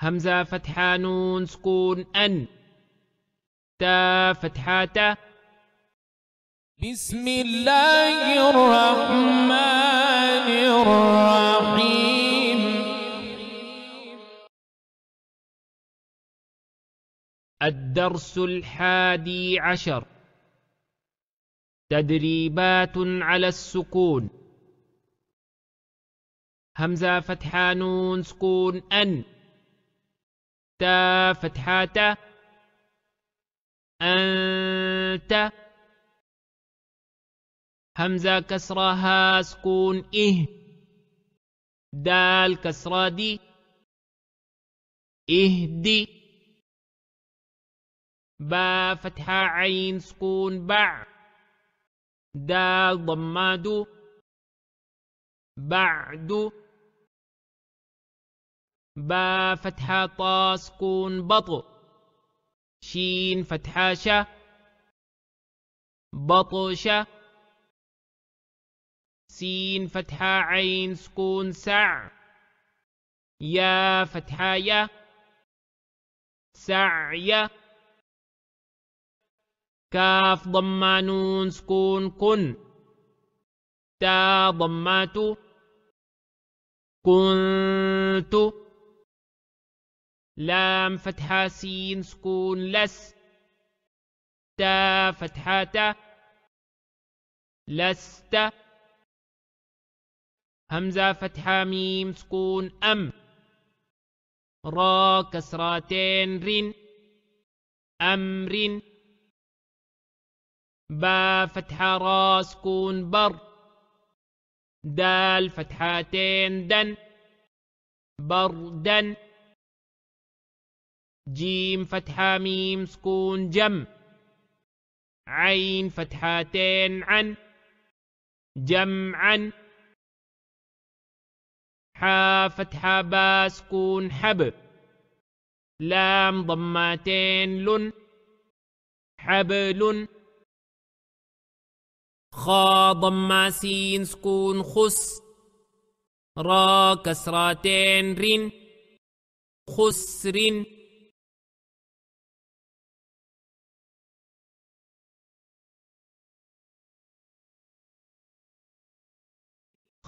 همزة فتحة نون سكون أن تا فتحة تا بسم الله الرحمن الرحيم الدرس الحادي عشر تدريبات على السكون همزة فتحة نون سكون أن تا فتحة تا أنت همزة كسرة ها سكون إه دال كسرة دي إهدي با فتحة عين سكون بع دال ضمادو بعدو با فتحة طا سكون بطو شين فتحة شا بطء شا سين فتحة عين سكون سع يا فتحة يا سعيا كاف ضمة نون سكون كن تا ضمة كنت لام فتحة سين سكون لس تا فتحة تا لست همزة فتحة ميم سكون أم را كسرتين رن أمر با فتحة را سكون بر دال فتحتين دن دن جيم فتحة ميم سكون جم عين فتحتين عن جمعا حا فتحة با سكون حب لام ضمتين لن حبل خا ضم سين سكون خس را كسرتين رن خسر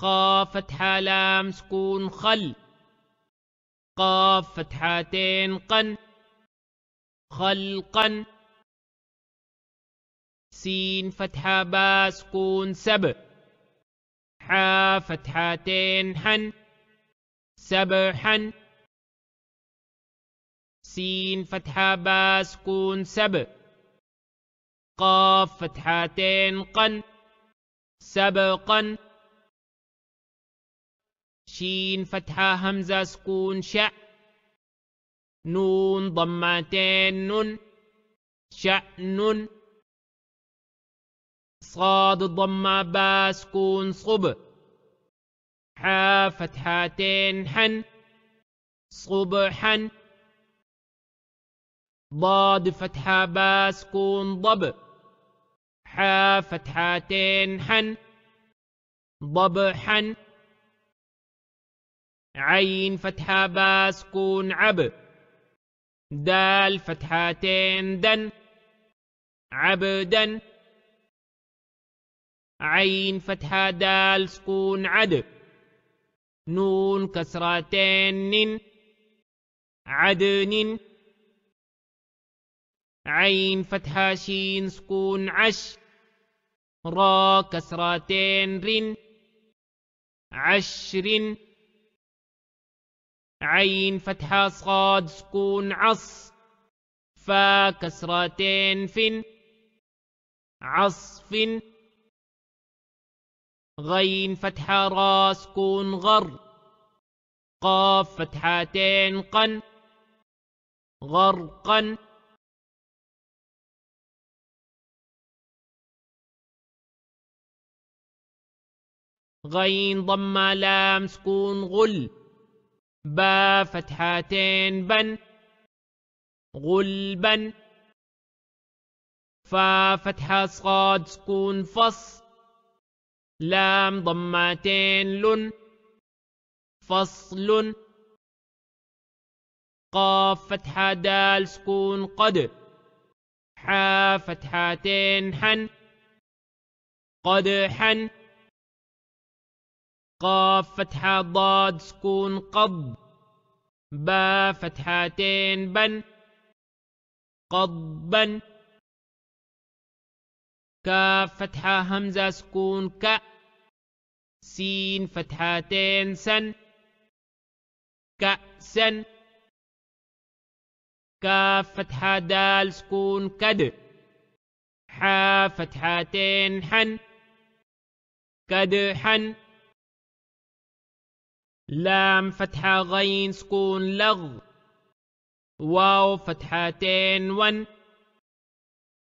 خ فتحة لام سكون خل قاف فتحتين قن خلقا سين فتحة با سكون سب حا فتحتين حن سبحا سين فتحة با سكون سب قاف فتحتين قن سبقا شين فتحة همزة سكون شع نون ضمتين نون شأن صاد ضمة با سكون صب حا فتحتين حن صبحا ضاد فتحة با سكون ضب حا فتحتين حن ضبحا عين فتحة باسكون سكون عب دال فتحتين دن عبدا عين فتحة دال سكون عد نون كسرتين نن عدن عين فتحة شين سكون عش را كسرتين رن عشر عين فتحة صاد سكون عص فا كسرتين فن عصف غين فتحة را سكون غر قاف فتحتين قن غرقا غين ضم لام سكون غل با فتحتين بن غلبا فا فتحة صاد سكون فص لام ضمتين لن فصل قاف فتحة دال سكون قد حا فتحتين حن قد حن قاف فتحة ضاد سكون قض با فتحتين بن قضبا كاف فتحة همزة سكون ك سين فتحتين سن كأسا كاف فتحة دال سكون كد حا فتحتين حن كدحن لام فتحة غين سكون لغ واو فتحتين ون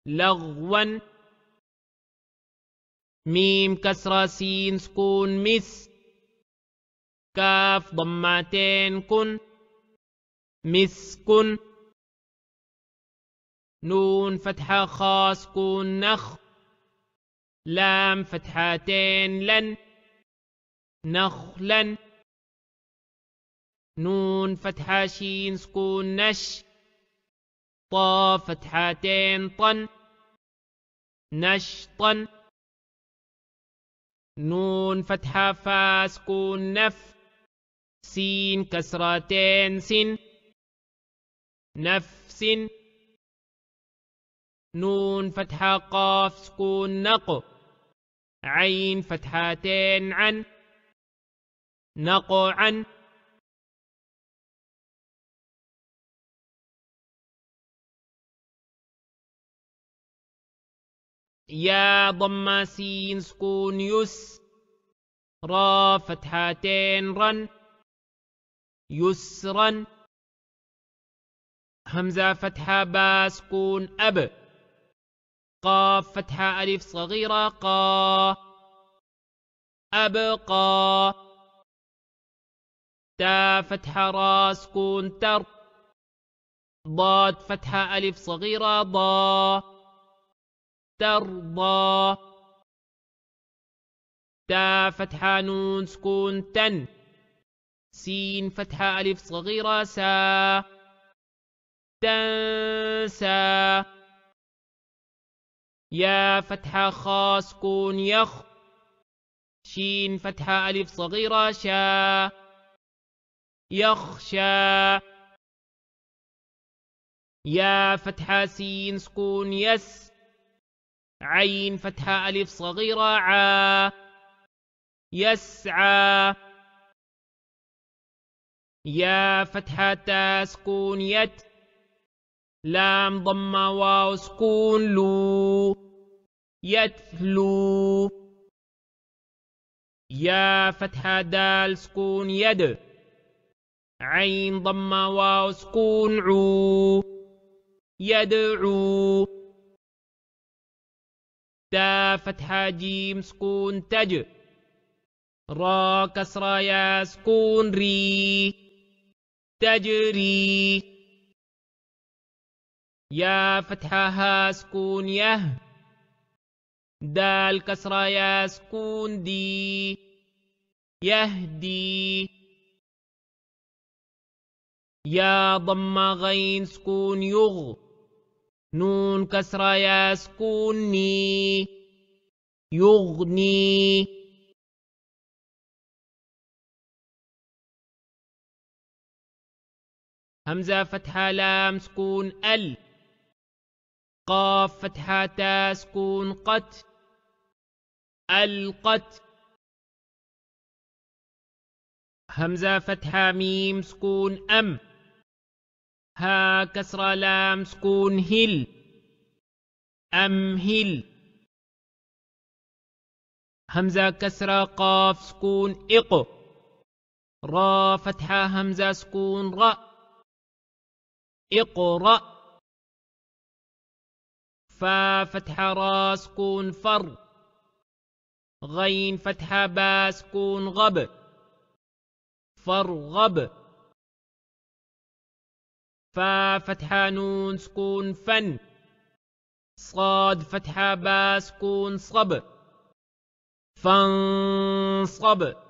لغوا ميم كسرة سين سكون مس كاف ضمتين كن مسكن نون فتحة خاص سكون نخ لام فتحتين لن نخلا نون فتحة شين سكون نش طا فتحتين طن نش طن نون فتحة فا سكون نف سين كسرتين سن نفس نون فتحة قاف سكون نق عين فتحتين عن عن يا ضم سين سكون يس را فتحتين رن يسرا همزة فتحة با سكون أب قاف فتحة ألف صغيرة قا أبقى تا فتحة را سكون تر ضاد فتحة ألف صغيرة ضا ترضى تا فتحة نون سكون تن سين فتحة ألف صغيرة سا تنسى يا فتحة خا سكون يخ شين فتحة ألف صغيرة شا يخشى يا فتحة سين سكون يس عين فتحة ألف صغيرة عا يسعى يا فتحة تا سكون يت لام ضمة واو سكون لو يتلو يا فتحة دال سكون يد عين ضمة واو سكون عو يدعو تا فتحة جيم سكون تج را كسرة يا سكون ري تجري يا فتحة ها سكون يه دال كسرة يا سكون دي يهدي يا ضم غين سكون يغ نون كسرة يسكني يغني همزة فتحة لام سكون ال قاف فتحة تا سكون قت القت همزة فتحة ميم سكون أم ها كسر لام سكون هل هل همزة كسرة قاف سكون إق را فتحة همزة سكون را اقرأ فا فتحة را سكون فر غين فتحة با سكون غب فر غب فا فتحة نون سكون فن صاد فتحة با سكون صب فانصب